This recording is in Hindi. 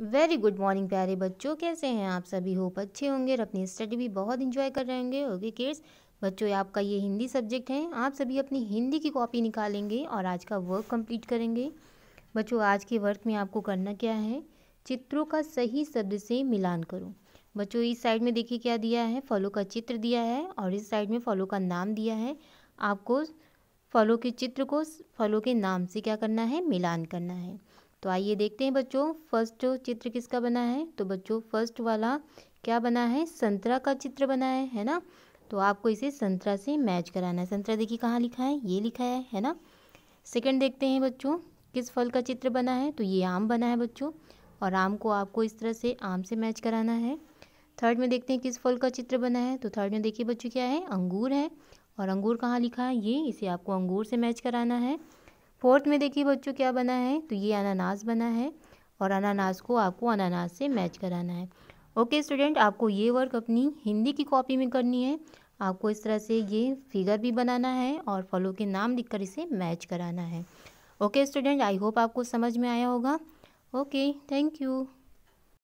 वेरी गुड मॉर्निंग प्यारे बच्चों कैसे हैं आप सभी होप अच्छे होंगे और अपनी स्टडी भी बहुत इंजॉय कर रहे होंगे ओके किड्स बच्चों आपका ये हिंदी सब्जेक्ट है आप सभी अपनी हिंदी की कॉपी निकालेंगे और आज का वर्क कंप्लीट करेंगे बच्चों आज के वर्क में आपको करना क्या है चित्रों का सही शब्द से मिलान करो बच्चों इस साइड में देखिए क्या दिया है फलों का चित्र दिया है और इस साइड में फलों का नाम दिया है आपको फलों के चित्र को फलों के नाम से क्या करना है मिलान करना है तो आइए देखते हैं बच्चों फर्स्ट चित्र किसका बना है तो बच्चों फर्स्ट वाला क्या बना है संतरा का चित्र बना है है ना तो आपको इसे संतरा से मैच कराना है संतरा देखिए कहाँ लिखा है ये लिखा है है ना सेकंड देखते हैं बच्चों किस फल का चित्र बना है तो ये आम बना है बच्चों और आम को आपको इस तरह से आम से मैच कराना है थर्ड में देखते हैं किस फल का चित्र बना है तो थर्ड में देखिए बच्चों क्या है अंगूर है और अंगूर कहाँ लिखा है ये इसे आपको अंगूर से मैच कराना है फोर्थ में देखिए बच्चों क्या बना है तो ये अनानास बना है और अनानास को आपको अनानास से मैच कराना है ओके स्टूडेंट आपको ये वर्क अपनी हिंदी की कॉपी में करनी है आपको इस तरह से ये फिगर भी बनाना है और फलों के नाम लिखकर इसे मैच कराना है ओके स्टूडेंट आई होप आपको समझ में आया होगा ओके थैंक यू